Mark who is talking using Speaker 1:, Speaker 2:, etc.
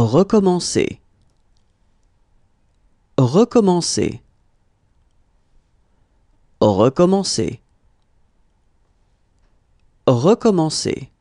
Speaker 1: recommencer recommencer recommencer recommencer